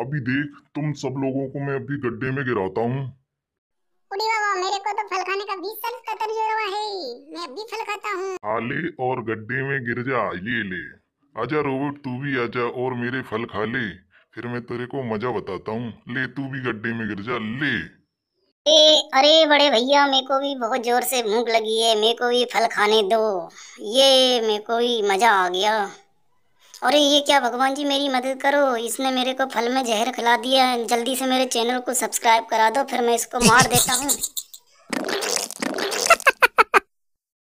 अभी देख तुम सब लोगों को मैं अभी गड्ढे में गिराता हूँ मेरे को तो फल खाने का भी सर का तजुर्बा आले और गड्ढे में गिर जा ये ले आजा रोबोट तू भी आजा और मेरे फल खा ले फिर मैं तेरे को मजा बताता हूँ ले तू भी गड्ढे में गिर जा ले ए, अरे बड़े भैया मेरे को भी बहुत जोर से भूख लगी है मेरे को भी फल खाने दो ये मेरे को भी मजा आ गया अरे ये क्या भगवान जी मेरी मदद करो इसने मेरे को फल में जहर खिला दिया है जल्दी से मेरे चैनल को सब्सक्राइब करा दो फिर मैं इसको मार देता हूँ